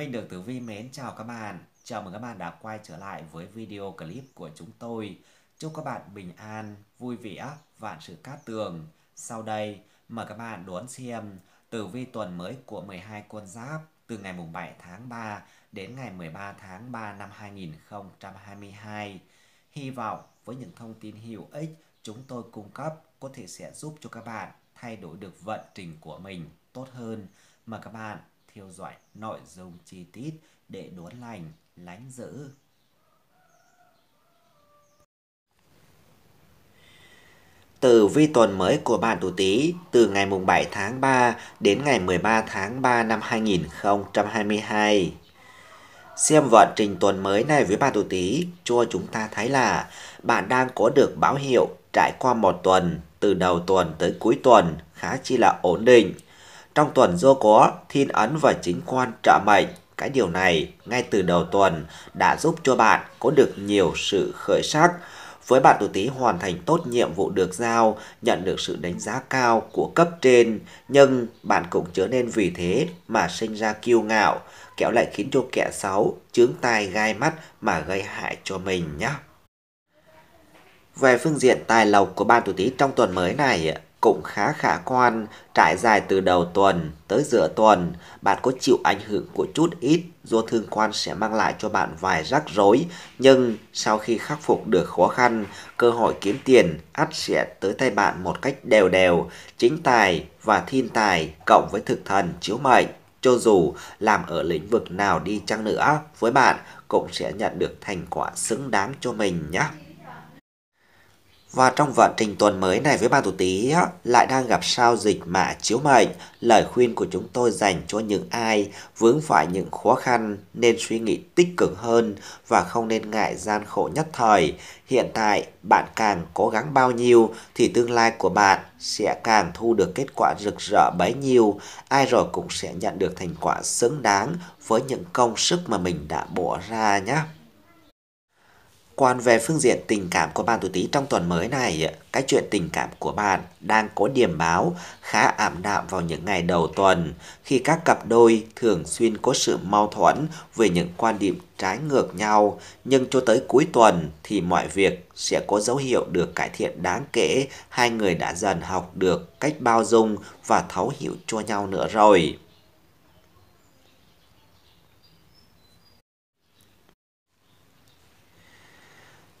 Minh được Tử Vi mến chào các bạn. Chào mừng các bạn đã quay trở lại với video clip của chúng tôi. Chúc các bạn bình an, vui vẻ, vạn sự cát tường. Sau đây, mời các bạn đón xem Tử Vi tuần mới của 12 con giáp từ ngày 7 tháng 3 đến ngày 13 tháng 3 năm 2022. Hy vọng với những thông tin hữu ích chúng tôi cung cấp có thể sẽ giúp cho các bạn thay đổi được vận trình của mình tốt hơn. Mời các bạn theo dõi nội dung chi tiết để đốn lành, lánh giữ. Từ vi tuần mới của bạn tuổi Tý từ ngày mùng 7 tháng 3 đến ngày 13 tháng 3 năm 2022. Xem vận trình tuần mới này với bạn tuổi Tý, cho chúng ta thấy là bạn đang có được báo hiệu trải qua một tuần từ đầu tuần tới cuối tuần khá chi là ổn định trong tuần do có thiên ấn và chính quan trợ mệnh, cái điều này ngay từ đầu tuần đã giúp cho bạn có được nhiều sự khởi sắc. Với bạn tuổi Tý hoàn thành tốt nhiệm vụ được giao, nhận được sự đánh giá cao của cấp trên, nhưng bạn cũng trở nên vì thế mà sinh ra kiêu ngạo, kéo lại khiến cho kẻ xấu chướng tai gai mắt mà gây hại cho mình nhé. Về phương diện tài lộc của bạn tuổi Tý trong tuần mới này, cũng khá khả quan, trải dài từ đầu tuần tới giữa tuần. Bạn có chịu ảnh hưởng của chút ít, do thương quan sẽ mang lại cho bạn vài rắc rối, nhưng sau khi khắc phục được khó khăn, cơ hội kiếm tiền ắt sẽ tới tay bạn một cách đều đều, chính tài và thiên tài cộng với thực thần chiếu mệnh. Cho dù làm ở lĩnh vực nào đi chăng nữa, với bạn cũng sẽ nhận được thành quả xứng đáng cho mình nhé. Và trong vận trình tuần mới này với ba tuổi tí lại đang gặp sao dịch mạ chiếu mệnh, lời khuyên của chúng tôi dành cho những ai vướng phải những khó khăn nên suy nghĩ tích cực hơn và không nên ngại gian khổ nhất thời. Hiện tại bạn càng cố gắng bao nhiêu thì tương lai của bạn sẽ càng thu được kết quả rực rỡ bấy nhiêu, ai rồi cũng sẽ nhận được thành quả xứng đáng với những công sức mà mình đã bỏ ra nhé. Quan về phương diện tình cảm của bạn tuổi Tý trong tuần mới này, cái chuyện tình cảm của bạn đang có điểm báo khá ảm đạm vào những ngày đầu tuần khi các cặp đôi thường xuyên có sự mâu thuẫn về những quan điểm trái ngược nhau, nhưng cho tới cuối tuần thì mọi việc sẽ có dấu hiệu được cải thiện đáng kể, hai người đã dần học được cách bao dung và thấu hiểu cho nhau nữa rồi.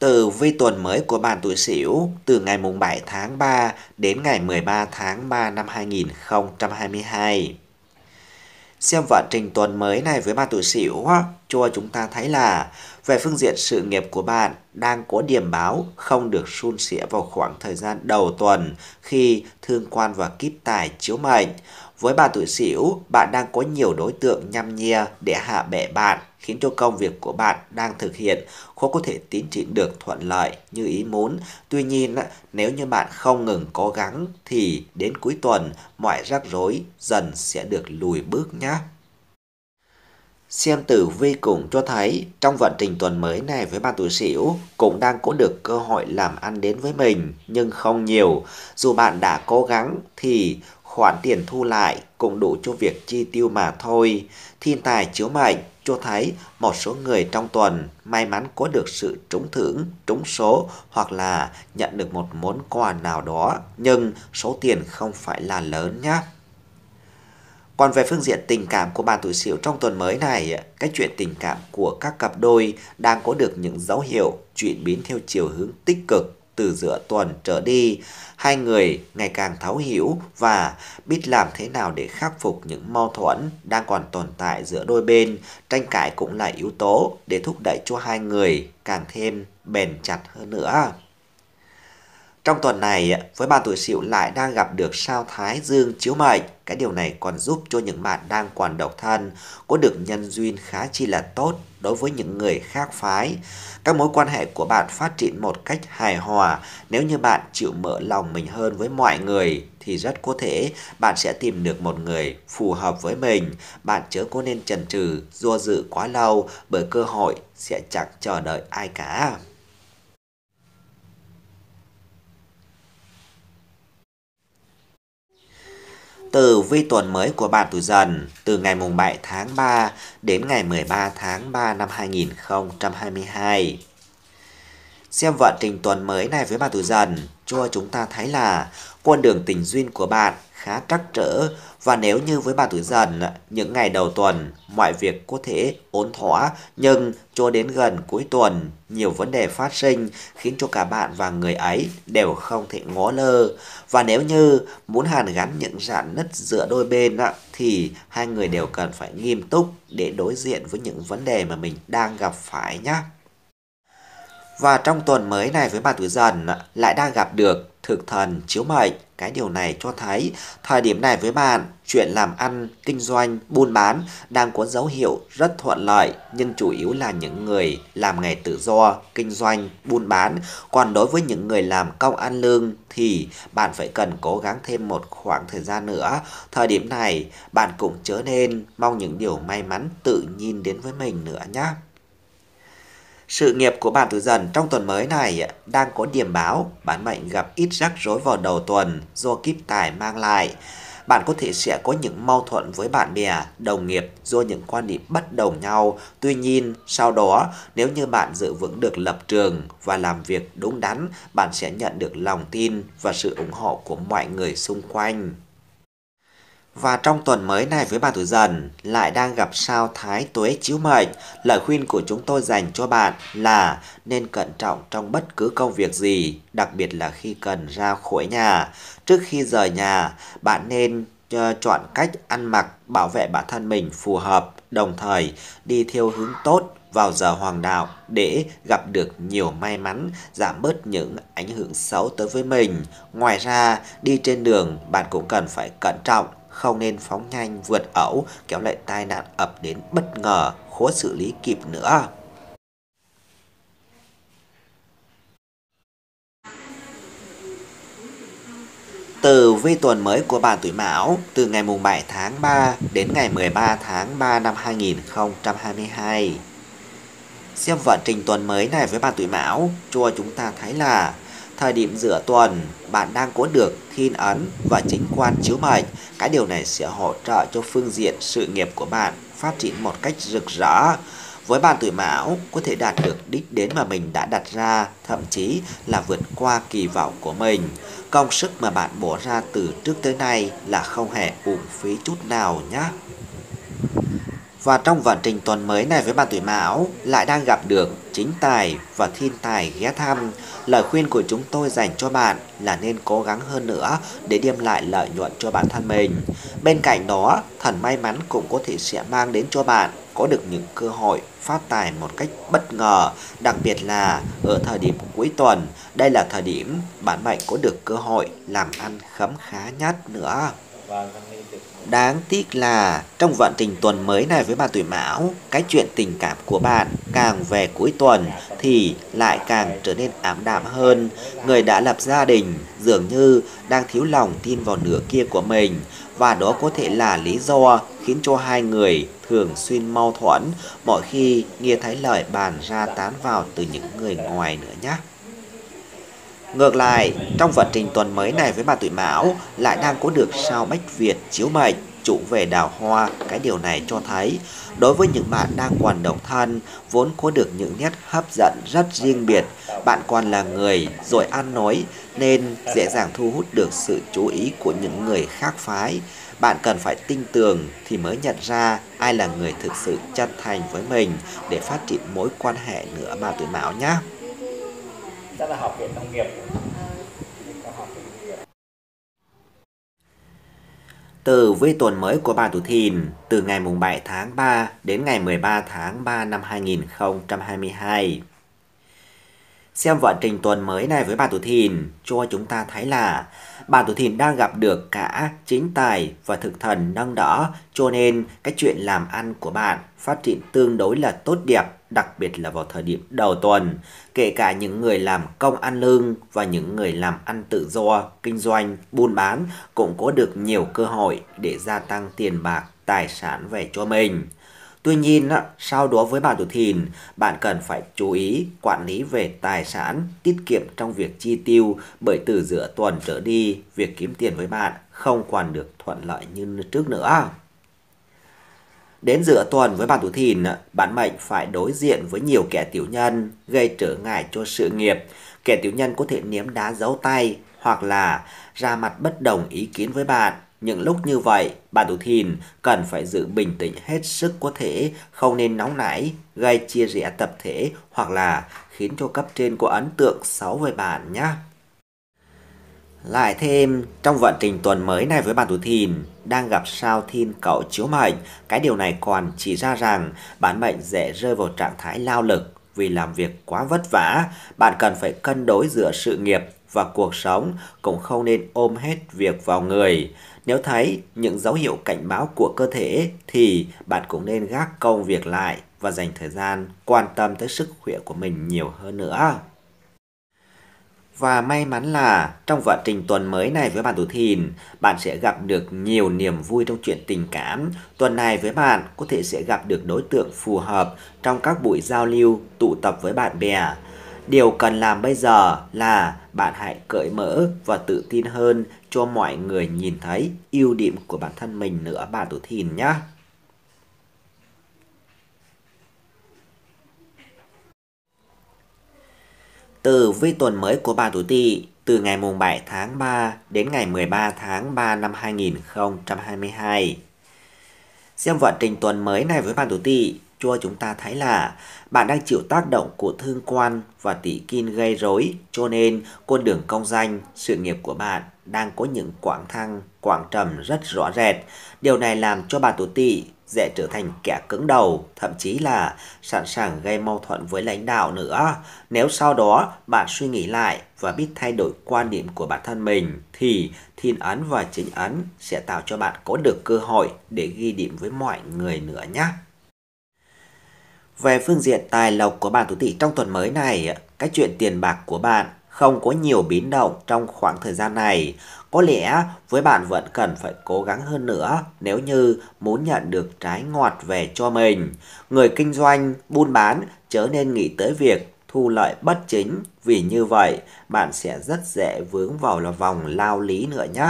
Từ vi tuần mới của bạn tuổi Sửu từ ngày mùng 7 tháng 3 đến ngày 13 tháng 3 năm 2022. Xem vận trình tuần mới này với bạn tuổi Sửu cho chúng ta thấy là về phương diện sự nghiệp của bạn đang có điểm báo không được suôn sẻ vào khoảng thời gian đầu tuần khi thương quan và kíp tài chiếu mệnh. Với bạn tuổi Sửu, bạn đang có nhiều đối tượng nhăm nhia để hạ bệ bạn khiến cho công việc của bạn đang thực hiện khó có thể tiến triển được thuận lợi như ý muốn. Tuy nhiên, nếu như bạn không ngừng cố gắng thì đến cuối tuần mọi rắc rối dần sẽ được lùi bước nhé. Xem tử vi cũng cho thấy trong vận trình tuần mới này với bạn tuổi sửu cũng đang có được cơ hội làm ăn đến với mình nhưng không nhiều. Dù bạn đã cố gắng thì khoản tiền thu lại cũng đủ cho việc chi tiêu mà thôi. Thiên tài chiếu mệnh cho thấy một số người trong tuần may mắn có được sự trúng thưởng, trúng số hoặc là nhận được một món quà nào đó, nhưng số tiền không phải là lớn nhé. Còn về phương diện tình cảm của bạn tuổi Sửu trong tuần mới này, cái chuyện tình cảm của các cặp đôi đang có được những dấu hiệu chuyển biến theo chiều hướng tích cực từ giữa tuần trở đi, hai người ngày càng thấu hiểu và biết làm thế nào để khắc phục những mâu thuẫn đang còn tồn tại giữa đôi bên. Tranh cãi cũng là yếu tố để thúc đẩy cho hai người càng thêm bền chặt hơn nữa. Trong tuần này, với bạn tuổi sửu lại đang gặp được sao thái dương chiếu mệnh. Cái điều này còn giúp cho những bạn đang còn độc thân có được nhân duyên khá chi là tốt đối với những người khác phái. Các mối quan hệ của bạn phát triển một cách hài hòa, nếu như bạn chịu mở lòng mình hơn với mọi người thì rất có thể bạn sẽ tìm được một người phù hợp với mình. Bạn chớ có nên chần chừ, do dự quá lâu bởi cơ hội sẽ chẳng chờ đợi ai cả. từ vi tuần mới của bạn tuổi dần từ ngày mùng 7 tháng 3 đến ngày 13 tháng 3 năm 2022. Xem vận trình tuần mới này với bạn tuổi dần, cho chúng ta thấy là con đường tình duyên của bạn khá trắc trở và nếu như với bà tuổi dần, những ngày đầu tuần, mọi việc có thể ổn thỏa nhưng cho đến gần cuối tuần, nhiều vấn đề phát sinh khiến cho cả bạn và người ấy đều không thể ngó lơ. Và nếu như muốn hàn gắn những rạn nứt giữa đôi bên thì hai người đều cần phải nghiêm túc để đối diện với những vấn đề mà mình đang gặp phải nhé. Và trong tuần mới này với bạn tuổi dần lại đang gặp được thực thần chiếu mệnh. Cái điều này cho thấy thời điểm này với bạn, chuyện làm ăn, kinh doanh, buôn bán đang có dấu hiệu rất thuận lợi nhưng chủ yếu là những người làm nghề tự do, kinh doanh, buôn bán. Còn đối với những người làm công ăn lương thì bạn phải cần cố gắng thêm một khoảng thời gian nữa. Thời điểm này bạn cũng chớ nên mong những điều may mắn tự nhiên đến với mình nữa nhé. Sự nghiệp của bạn tuổi dần trong tuần mới này đang có điểm báo bản mệnh gặp ít rắc rối vào đầu tuần do kiếp tài mang lại. Bạn có thể sẽ có những mâu thuẫn với bạn bè, đồng nghiệp do những quan điểm bất đồng nhau. Tuy nhiên, sau đó, nếu như bạn giữ vững được lập trường và làm việc đúng đắn, bạn sẽ nhận được lòng tin và sự ủng hộ của mọi người xung quanh. Và trong tuần mới này với bà tuổi dần lại đang gặp sao thái tuế chiếu mệnh, lời khuyên của chúng tôi dành cho bạn là nên cẩn trọng trong bất cứ công việc gì, đặc biệt là khi cần ra khỏi nhà. Trước khi rời nhà, bạn nên ờ, chọn cách ăn mặc bảo vệ bản thân mình phù hợp, đồng thời đi theo hướng tốt vào giờ hoàng đạo để gặp được nhiều may mắn, giảm bớt những ảnh hưởng xấu tới với mình. Ngoài ra, đi trên đường bạn cũng cần phải cẩn trọng không nên phóng nhanh vượt ẩu kéo lại tai nạn ập đến bất ngờ, khó xử lý kịp nữa. Từ vi tuần mới của bà tuổi Mão từ ngày mùng 7 tháng 3 đến ngày 13 tháng 3 năm 2022. Xem vận trình tuần mới này với bà tuổi Mão chùa chúng ta thấy là Thời điểm giữa tuần, bạn đang có được thiên ấn và chính quan chiếu mệnh. Cái điều này sẽ hỗ trợ cho phương diện sự nghiệp của bạn phát triển một cách rực rỡ. Với bạn tuổi mão, có thể đạt được đích đến mà mình đã đặt ra, thậm chí là vượt qua kỳ vọng của mình. Công sức mà bạn bỏ ra từ trước tới nay là không hề uổng phí chút nào nhé. Và trong vận trình tuần mới này với bạn tuổi mão lại đang gặp được chính tài và thiên tài ghé thăm. Lời khuyên của chúng tôi dành cho bạn là nên cố gắng hơn nữa để đem lại lợi nhuận cho bản thân mình. Bên cạnh đó, thần may mắn cũng có thể sẽ mang đến cho bạn có được những cơ hội phát tài một cách bất ngờ, đặc biệt là ở thời điểm cuối tuần. Đây là thời điểm bạn mệnh có được cơ hội làm ăn khấm khá nhất nữa. Đáng tiếc là trong vận trình tuần mới này với bà tuổi mão, cái chuyện tình cảm của bạn càng về cuối tuần thì lại càng trở nên ám đạm hơn. Người đã lập gia đình dường như đang thiếu lòng tin vào nửa kia của mình và đó có thể là lý do khiến cho hai người thường xuyên mâu thuẫn mỗi khi nghe thấy lời bàn ra tán vào từ những người ngoài nữa nhé. Ngược lại, trong vận trình tuần mới này với bà tuổi Mão lại đang có được sao Bách Việt chiếu mệnh chủ về đào hoa, cái điều này cho thấy đối với những bạn đang còn độc thân vốn có được những nét hấp dẫn rất riêng biệt, bạn còn là người rồi ăn nói nên dễ dàng thu hút được sự chú ý của những người khác phái. Bạn cần phải tinh tường thì mới nhận ra ai là người thực sự chân thành với mình để phát triển mối quan hệ nữa mà tuổi Mão nhé chắc là học viện nông nghiệp Từ với tuần mới của bà Thủ Thìn, từ ngày mùng 7 tháng 3 đến ngày 13 tháng 3 năm 2022. Xem vận trình tuần mới này với bà Thủ Thìn, cho chúng ta thấy là bà Thủ Thìn đang gặp được cả chính tài và thực thần nâng đỡ, cho nên cái chuyện làm ăn của bạn phát triển tương đối là tốt đẹp đặc biệt là vào thời điểm đầu tuần, kể cả những người làm công ăn lương và những người làm ăn tự do, kinh doanh, buôn bán cũng có được nhiều cơ hội để gia tăng tiền bạc, tài sản về cho mình. Tuy nhiên, sau đó với bạn tuổi thìn, bạn cần phải chú ý quản lý về tài sản, tiết kiệm trong việc chi tiêu bởi từ giữa tuần trở đi, việc kiếm tiền với bạn không còn được thuận lợi như trước nữa. Đến giữa tuần với bạn tuổi thìn, bạn mệnh phải đối diện với nhiều kẻ tiểu nhân, gây trở ngại cho sự nghiệp. Kẻ tiểu nhân có thể ném đá giấu tay hoặc là ra mặt bất đồng ý kiến với bạn. Những lúc như vậy, bạn tuổi thìn cần phải giữ bình tĩnh hết sức có thể, không nên nóng nảy, gây chia rẽ tập thể hoặc là khiến cho cấp trên có ấn tượng xấu với bạn nhé. Lại thêm, trong vận trình tuần mới này với bạn tuổi thìn, đang gặp sao thiên cậu chiếu mệnh, cái điều này còn chỉ ra rằng bản mệnh dễ rơi vào trạng thái lao lực vì làm việc quá vất vả, bạn cần phải cân đối giữa sự nghiệp và cuộc sống cũng không nên ôm hết việc vào người. Nếu thấy những dấu hiệu cảnh báo của cơ thể thì bạn cũng nên gác công việc lại và dành thời gian quan tâm tới sức khỏe của mình nhiều hơn nữa. Và may mắn là trong vận trình tuần mới này với bạn tuổi thìn, bạn sẽ gặp được nhiều niềm vui trong chuyện tình cảm. Tuần này với bạn có thể sẽ gặp được đối tượng phù hợp trong các buổi giao lưu, tụ tập với bạn bè. Điều cần làm bây giờ là bạn hãy cởi mở và tự tin hơn cho mọi người nhìn thấy ưu điểm của bản thân mình nữa bạn tuổi thìn nhé. từ vi tuần mới của bà tuổi Tỵ từ ngày mùng 7 tháng 3 đến ngày 13 tháng 3 năm 2022. Xem vận trình tuần mới này với bạn tuổi Tỵ, cho chúng ta thấy là bạn đang chịu tác động của thương quan và tỷ kim gây rối, cho nên con đường công danh, sự nghiệp của bạn đang có những quãng thăng, quãng trầm rất rõ rệt. Điều này làm cho bạn tuổi tỵ dễ trở thành kẻ cứng đầu, thậm chí là sẵn sàng gây mâu thuẫn với lãnh đạo nữa. Nếu sau đó bạn suy nghĩ lại và biết thay đổi quan điểm của bản thân mình, thì thiên ấn và chính ấn sẽ tạo cho bạn có được cơ hội để ghi điểm với mọi người nữa nhé. Về phương diện tài lộc của bạn tuổi Tỵ trong tuần mới này, cái chuyện tiền bạc của bạn không có nhiều biến động trong khoảng thời gian này. Có lẽ với bạn vẫn cần phải cố gắng hơn nữa nếu như muốn nhận được trái ngọt về cho mình. Người kinh doanh, buôn bán chớ nên nghĩ tới việc thu lợi bất chính vì như vậy bạn sẽ rất dễ vướng vào là vòng lao lý nữa nhé.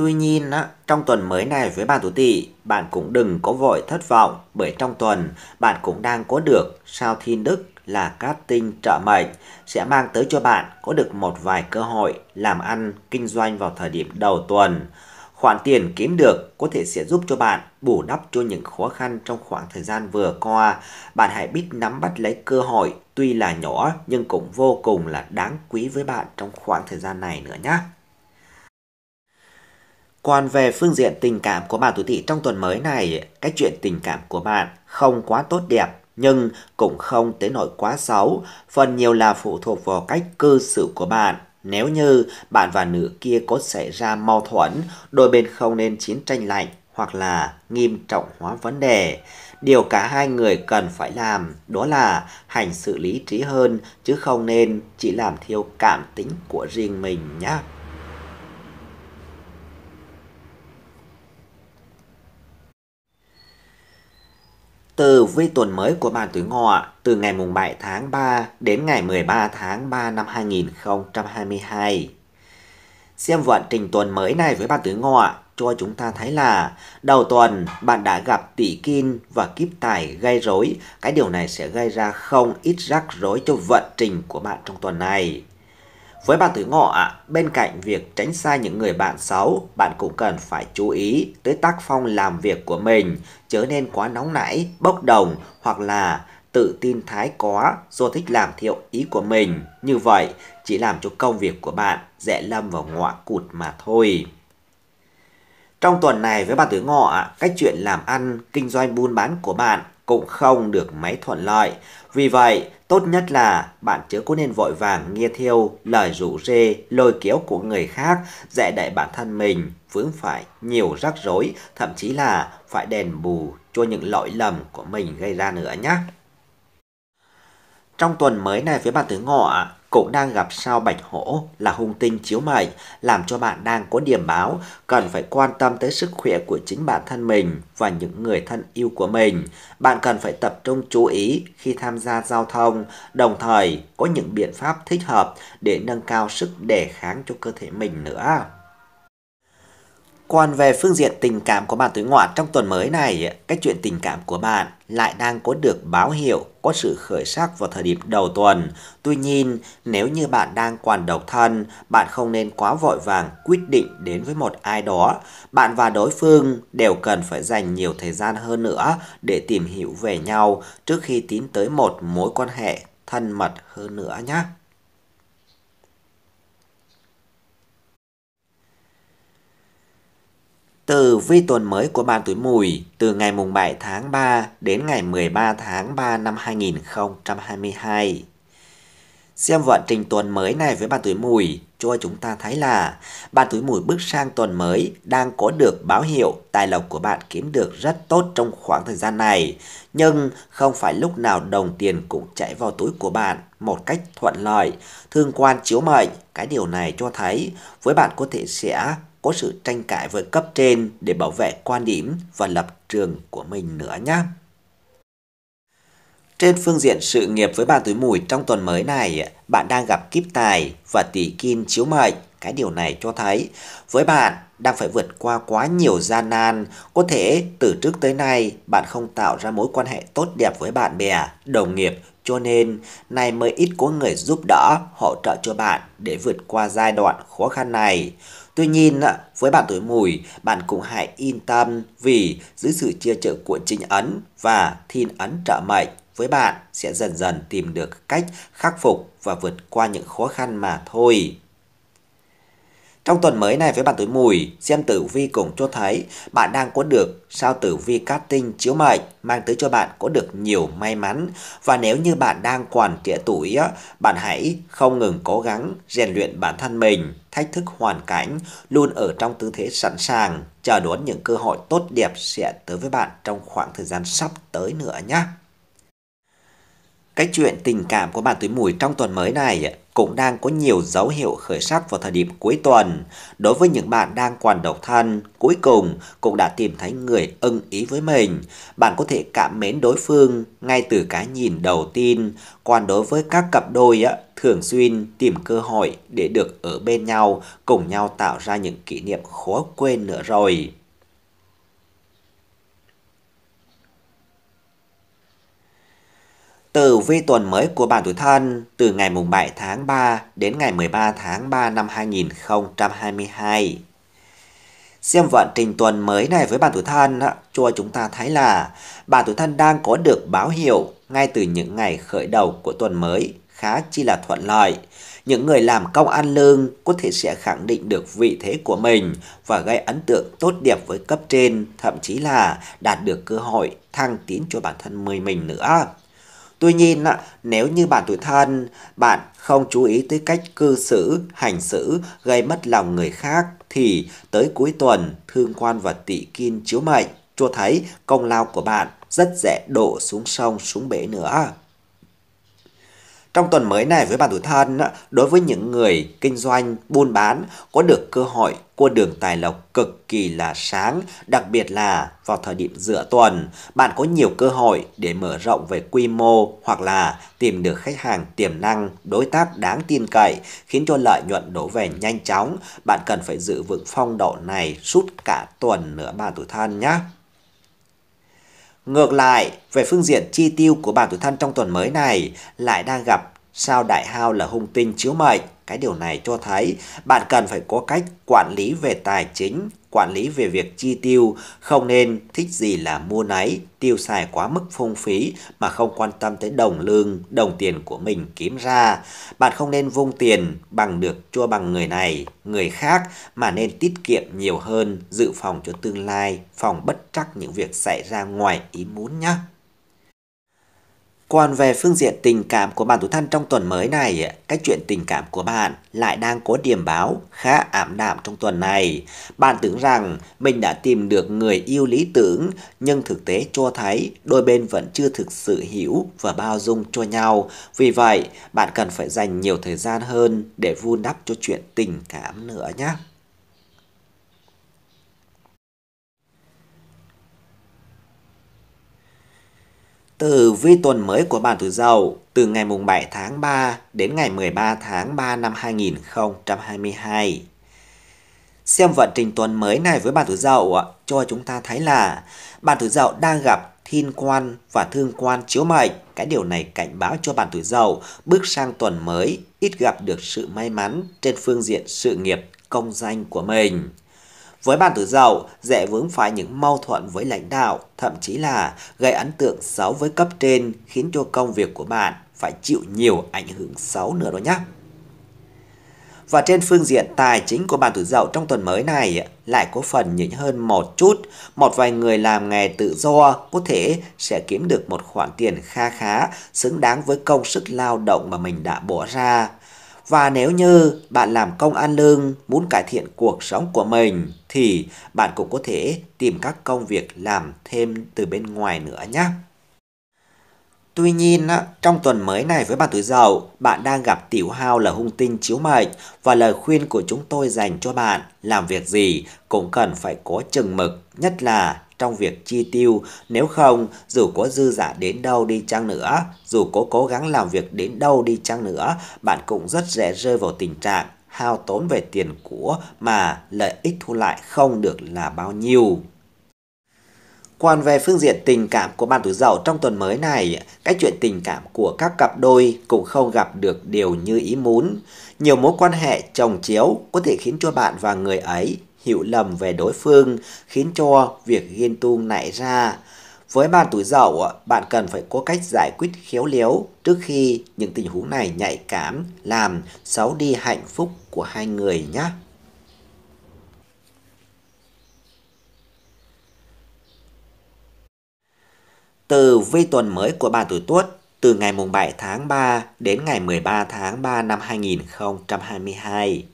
Tuy nhiên, trong tuần mới này với bạn tuổi tỵ, bạn cũng đừng có vội thất vọng bởi trong tuần bạn cũng đang có được sao thiên đức là cát tinh trợ mệnh sẽ mang tới cho bạn có được một vài cơ hội làm ăn, kinh doanh vào thời điểm đầu tuần. Khoản tiền kiếm được có thể sẽ giúp cho bạn bù đắp cho những khó khăn trong khoảng thời gian vừa qua. Bạn hãy biết nắm bắt lấy cơ hội tuy là nhỏ nhưng cũng vô cùng là đáng quý với bạn trong khoảng thời gian này nữa nhé. Còn về phương diện tình cảm của bạn tuổi tỵ trong tuần mới này, cái chuyện tình cảm của bạn không quá tốt đẹp nhưng cũng không tới nỗi quá xấu, phần nhiều là phụ thuộc vào cách cư xử của bạn. Nếu như bạn và nữ kia có xảy ra mâu thuẫn, đôi bên không nên chiến tranh lạnh hoặc là nghiêm trọng hóa vấn đề. Điều cả hai người cần phải làm đó là hành xử lý trí hơn chứ không nên chỉ làm theo cảm tính của riêng mình nhé. từ vi tuần mới của bạn tuổi ngọ từ ngày mùng 7 tháng 3 đến ngày 13 tháng 3 năm 2022. Xem vận trình tuần mới này với bạn tuổi ngọ cho chúng ta thấy là đầu tuần bạn đã gặp tỷ kim và kiếp tài gây rối. Cái điều này sẽ gây ra không ít rắc rối cho vận trình của bạn trong tuần này. Với bạn tuổi ngọ bên cạnh việc tránh xa những người bạn xấu, bạn cũng cần phải chú ý tới tác phong làm việc của mình, chớ nên quá nóng nảy, bốc đồng hoặc là tự tin thái quá do thích làm theo ý của mình. Như vậy chỉ làm cho công việc của bạn dễ lâm vào ngọa cụt mà thôi. Trong tuần này với bạn tuổi ngọ, cách chuyện làm ăn, kinh doanh buôn bán của bạn cũng không được mấy thuận lợi. Vì vậy, Tốt nhất là bạn chưa có nên vội vàng nghe theo lời rủ rê, lôi kéo của người khác, dạy đẩy bản thân mình vướng phải nhiều rắc rối, thậm chí là phải đền bù cho những lỗi lầm của mình gây ra nữa nhé. Trong tuần mới này phía bạn tứ ngọ, cũng đang gặp sao bạch hổ là hung tinh chiếu mệnh, làm cho bạn đang có điểm báo, cần phải quan tâm tới sức khỏe của chính bản thân mình và những người thân yêu của mình. Bạn cần phải tập trung chú ý khi tham gia giao thông, đồng thời có những biện pháp thích hợp để nâng cao sức đề kháng cho cơ thể mình nữa. Còn về phương diện tình cảm của bạn tuổi ngọ trong tuần mới này, cái chuyện tình cảm của bạn lại đang có được báo hiệu có sự khởi sắc vào thời điểm đầu tuần. Tuy nhiên, nếu như bạn đang còn độc thân, bạn không nên quá vội vàng quyết định đến với một ai đó. Bạn và đối phương đều cần phải dành nhiều thời gian hơn nữa để tìm hiểu về nhau trước khi tiến tới một mối quan hệ thân mật hơn nữa nhé. từ vi tuần mới của bạn tuổi mùi từ ngày mùng 7 tháng 3 đến ngày 13 tháng 3 năm 2022. Xem vận trình tuần mới này với bạn tuổi mùi cho chúng ta thấy là bạn tuổi mùi bước sang tuần mới đang có được báo hiệu tài lộc của bạn kiếm được rất tốt trong khoảng thời gian này. Nhưng không phải lúc nào đồng tiền cũng chạy vào túi của bạn một cách thuận lợi, thương quan chiếu mệnh. Cái điều này cho thấy với bạn có thể sẽ có sự tranh cãi với cấp trên để bảo vệ quan điểm và lập trường của mình nữa nhé. Trên phương diện sự nghiệp với bạn tuổi mùi trong tuần mới này, bạn đang gặp kiếp tài và tỷ kim chiếu mệnh. Cái điều này cho thấy, với bạn đang phải vượt qua quá nhiều gian nan, có thể từ trước tới nay bạn không tạo ra mối quan hệ tốt đẹp với bạn bè, đồng nghiệp, cho nên nay mới ít có người giúp đỡ, hỗ trợ cho bạn để vượt qua giai đoạn khó khăn này. Tuy nhiên, với bạn tuổi mùi, bạn cũng hãy yên tâm vì dưới sự chia trợ của chính ấn và thiên ấn trợ mệnh với bạn sẽ dần dần tìm được cách khắc phục và vượt qua những khó khăn mà thôi. Trong tuần mới này với bạn tuổi mùi, xem tử vi cũng cho thấy bạn đang có được sao tử vi cát tinh chiếu mệnh mang tới cho bạn có được nhiều may mắn và nếu như bạn đang còn trẻ tuổi bạn hãy không ngừng cố gắng rèn luyện bản thân mình thách thức hoàn cảnh luôn ở trong tư thế sẵn sàng chờ đón những cơ hội tốt đẹp sẽ tới với bạn trong khoảng thời gian sắp tới nữa nhé cái chuyện tình cảm của bạn tuổi mùi trong tuần mới này cũng đang có nhiều dấu hiệu khởi sắc vào thời điểm cuối tuần. Đối với những bạn đang còn độc thân, cuối cùng cũng đã tìm thấy người ưng ý với mình. Bạn có thể cảm mến đối phương ngay từ cái nhìn đầu tiên. Còn đối với các cặp đôi thường xuyên tìm cơ hội để được ở bên nhau, cùng nhau tạo ra những kỷ niệm khó quên nữa rồi. tử vi tuần mới của bạn tuổi thân từ ngày mùng 7 tháng 3 đến ngày 13 tháng 3 năm 2022. Xem vận trình tuần mới này với bạn tuổi thân cho chúng ta thấy là bạn tuổi thân đang có được báo hiệu ngay từ những ngày khởi đầu của tuần mới khá chi là thuận lợi. Những người làm công ăn lương có thể sẽ khẳng định được vị thế của mình và gây ấn tượng tốt đẹp với cấp trên, thậm chí là đạt được cơ hội thăng tiến cho bản thân mình nữa. Tuy nhiên, nếu như bạn tuổi thân, bạn không chú ý tới cách cư xử, hành xử gây mất lòng người khác thì tới cuối tuần thương quan và tỵ kim chiếu mệnh cho thấy công lao của bạn rất dễ đổ xuống sông xuống bể nữa. Trong tuần mới này với bạn tuổi thân, đối với những người kinh doanh, buôn bán có được cơ hội qua đường tài lộc cực kỳ là sáng, đặc biệt là vào thời điểm giữa tuần, bạn có nhiều cơ hội để mở rộng về quy mô hoặc là tìm được khách hàng tiềm năng, đối tác đáng tin cậy, khiến cho lợi nhuận đổ về nhanh chóng. Bạn cần phải giữ vững phong độ này suốt cả tuần nữa bạn tuổi thân nhé. Ngược lại, về phương diện chi tiêu của bản tuổi thân trong tuần mới này lại đang gặp sao đại hao là hung tinh chiếu mệnh. Cái điều này cho thấy bạn cần phải có cách quản lý về tài chính quản lý về việc chi tiêu, không nên thích gì là mua nấy tiêu xài quá mức phung phí mà không quan tâm tới đồng lương, đồng tiền của mình kiếm ra. Bạn không nên vung tiền bằng được chua bằng người này, người khác mà nên tiết kiệm nhiều hơn, dự phòng cho tương lai, phòng bất trắc những việc xảy ra ngoài ý muốn nhé. Còn về phương diện tình cảm của bạn tuổi thân trong tuần mới này, cái chuyện tình cảm của bạn lại đang có điểm báo khá ảm đạm trong tuần này. Bạn tưởng rằng mình đã tìm được người yêu lý tưởng, nhưng thực tế cho thấy đôi bên vẫn chưa thực sự hiểu và bao dung cho nhau. Vì vậy, bạn cần phải dành nhiều thời gian hơn để vun đắp cho chuyện tình cảm nữa nhé. từ vi tuần mới của bạn tuổi Dậu từ ngày mùng 7 tháng 3 đến ngày 13 tháng 3 năm 2022. Xem vận trình tuần mới này với bạn tuổi Dậu cho chúng ta thấy là bạn tuổi Dậu đang gặp thiên quan và thương quan chiếu mệnh. Cái điều này cảnh báo cho bạn tuổi Dậu bước sang tuần mới ít gặp được sự may mắn trên phương diện sự nghiệp công danh của mình. Với bàn tử giàu, dễ vướng phải những mâu thuẫn với lãnh đạo, thậm chí là gây ấn tượng xấu với cấp trên khiến cho công việc của bạn phải chịu nhiều ảnh hưởng xấu nữa đó nhé. Và trên phương diện tài chính của bạn tuổi dậu trong tuần mới này lại có phần nhỉnh hơn một chút. Một vài người làm nghề tự do có thể sẽ kiếm được một khoản tiền kha khá xứng đáng với công sức lao động mà mình đã bỏ ra. Và nếu như bạn làm công ăn lương muốn cải thiện cuộc sống của mình thì bạn cũng có thể tìm các công việc làm thêm từ bên ngoài nữa nhé. Tuy nhiên, trong tuần mới này với bạn tuổi giàu, bạn đang gặp tiểu hao là hung tinh chiếu mệnh và lời khuyên của chúng tôi dành cho bạn làm việc gì cũng cần phải có chừng mực, nhất là trong việc chi tiêu, nếu không dù có dư giả đến đâu đi chăng nữa, dù có cố gắng làm việc đến đâu đi chăng nữa, bạn cũng rất dễ rơi vào tình trạng hao tốn về tiền của mà lợi ích thu lại không được là bao nhiêu. Còn về phương diện tình cảm của bạn tuổi dậu trong tuần mới này, cái chuyện tình cảm của các cặp đôi cũng không gặp được điều như ý muốn. Nhiều mối quan hệ chồng chiếu có thể khiến cho bạn và người ấy hiểu lầm về đối phương, khiến cho việc ghen tuông nảy ra. Với bạn tuổi dậu, bạn cần phải có cách giải quyết khéo léo trước khi những tình huống này nhạy cảm, làm xấu đi hạnh phúc của hai người nhé. Từ vi tuần mới của bạn tuổi tuất từ ngày mùng 7 tháng 3 đến ngày 13 tháng 3 năm 2022.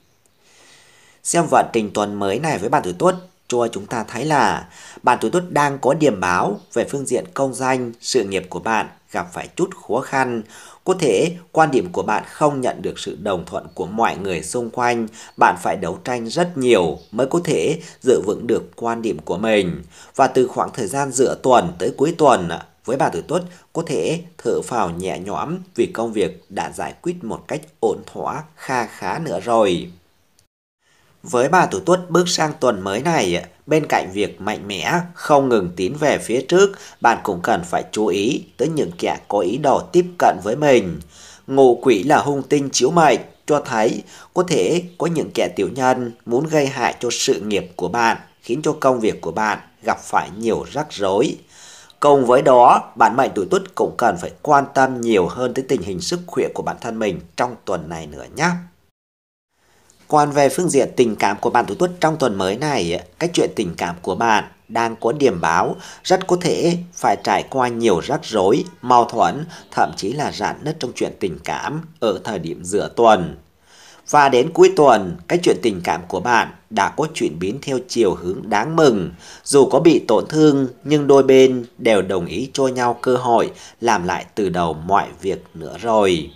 Xem vận trình tuần mới này với bạn tuổi tuất cho chúng ta thấy là bạn tuổi tuất đang có điểm báo về phương diện công danh, sự nghiệp của bạn gặp phải chút khó khăn. Có thể quan điểm của bạn không nhận được sự đồng thuận của mọi người xung quanh, bạn phải đấu tranh rất nhiều mới có thể giữ vững được quan điểm của mình. Và từ khoảng thời gian giữa tuần tới cuối tuần, với bạn tuổi tuất có thể thở phào nhẹ nhõm vì công việc đã giải quyết một cách ổn thỏa kha khá nữa rồi. Với bà tuổi Tuất bước sang tuần mới này, bên cạnh việc mạnh mẽ, không ngừng tiến về phía trước, bạn cũng cần phải chú ý tới những kẻ có ý đồ tiếp cận với mình. Ngụ quỷ là hung tinh chiếu mệnh, cho thấy có thể có những kẻ tiểu nhân muốn gây hại cho sự nghiệp của bạn, khiến cho công việc của bạn gặp phải nhiều rắc rối. Cùng với đó, bạn mệnh tuổi tuất cũng cần phải quan tâm nhiều hơn tới tình hình sức khỏe của bản thân mình trong tuần này nữa nhé. Còn về phương diện tình cảm của bạn tuổi Tuất trong tuần mới này, cái chuyện tình cảm của bạn đang có điểm báo rất có thể phải trải qua nhiều rắc rối, mâu thuẫn, thậm chí là rạn nứt trong chuyện tình cảm ở thời điểm giữa tuần. Và đến cuối tuần, cái chuyện tình cảm của bạn đã có chuyển biến theo chiều hướng đáng mừng. Dù có bị tổn thương, nhưng đôi bên đều đồng ý cho nhau cơ hội làm lại từ đầu mọi việc nữa rồi.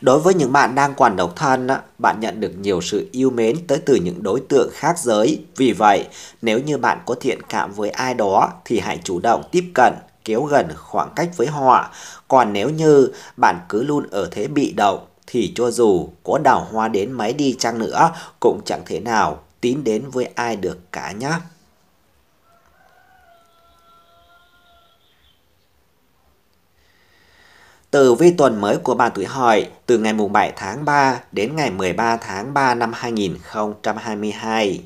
Đối với những bạn đang còn độc thân, bạn nhận được nhiều sự yêu mến tới từ những đối tượng khác giới. Vì vậy, nếu như bạn có thiện cảm với ai đó thì hãy chủ động tiếp cận, kéo gần khoảng cách với họ. Còn nếu như bạn cứ luôn ở thế bị động thì cho dù có đào hoa đến mấy đi chăng nữa cũng chẳng thể nào tín đến với ai được cả nhé. Từ vi tuần mới của bà tuổi hợi từ ngày mùng 7 tháng 3 đến ngày 13 tháng 3 năm 2022.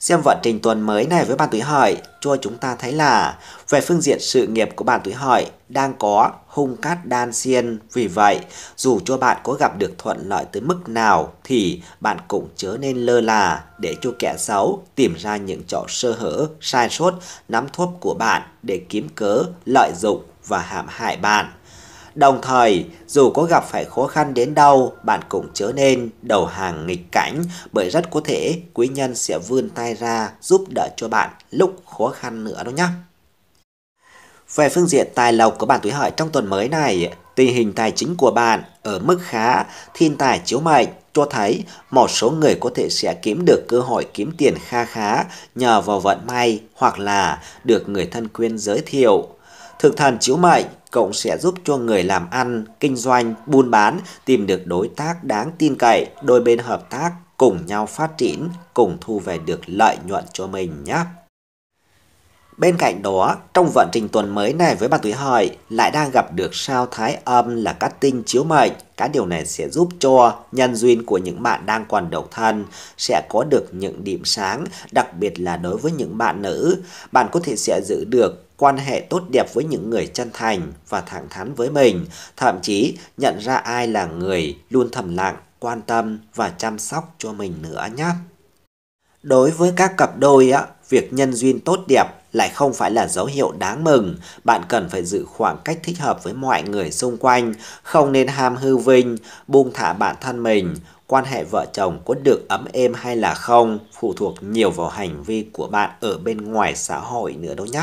Xem vận trình tuần mới này với bà tuổi hợi, cho chúng ta thấy là về phương diện sự nghiệp của bà tuổi hợi đang có hung cát đan xiên. Vì vậy, dù cho bạn có gặp được thuận lợi tới mức nào thì bạn cũng chớ nên lơ là để cho kẻ xấu tìm ra những chỗ sơ hở, sai sót, nắm thuốc của bạn để kiếm cớ, lợi dụng và hãm hại bạn. Đồng thời, dù có gặp phải khó khăn đến đâu, bạn cũng chớ nên đầu hàng nghịch cảnh bởi rất có thể quý nhân sẽ vươn tay ra giúp đỡ cho bạn lúc khó khăn nữa đó nhé. Về phương diện tài lộc của bạn tuổi hợi trong tuần mới này, tình hình tài chính của bạn ở mức khá, thiên tài chiếu mệnh cho thấy một số người có thể sẽ kiếm được cơ hội kiếm tiền kha khá nhờ vào vận may hoặc là được người thân quyên giới thiệu. Thực thần chiếu mệnh cộng sẽ giúp cho người làm ăn, kinh doanh, buôn bán tìm được đối tác đáng tin cậy, đôi bên hợp tác cùng nhau phát triển, cùng thu về được lợi nhuận cho mình nhé. Bên cạnh đó, trong vận trình tuần mới này với bạn tuổi hợi lại đang gặp được sao thái âm là các tinh chiếu mệnh. Cái điều này sẽ giúp cho nhân duyên của những bạn đang còn độc thân sẽ có được những điểm sáng, đặc biệt là đối với những bạn nữ. Bạn có thể sẽ giữ được quan hệ tốt đẹp với những người chân thành và thẳng thắn với mình, thậm chí nhận ra ai là người luôn thầm lặng, quan tâm và chăm sóc cho mình nữa nhé. Đối với các cặp đôi, á, việc nhân duyên tốt đẹp lại không phải là dấu hiệu đáng mừng. Bạn cần phải giữ khoảng cách thích hợp với mọi người xung quanh, không nên ham hư vinh, buông thả bản thân mình. Quan hệ vợ chồng có được ấm êm hay là không phụ thuộc nhiều vào hành vi của bạn ở bên ngoài xã hội nữa đâu nhé.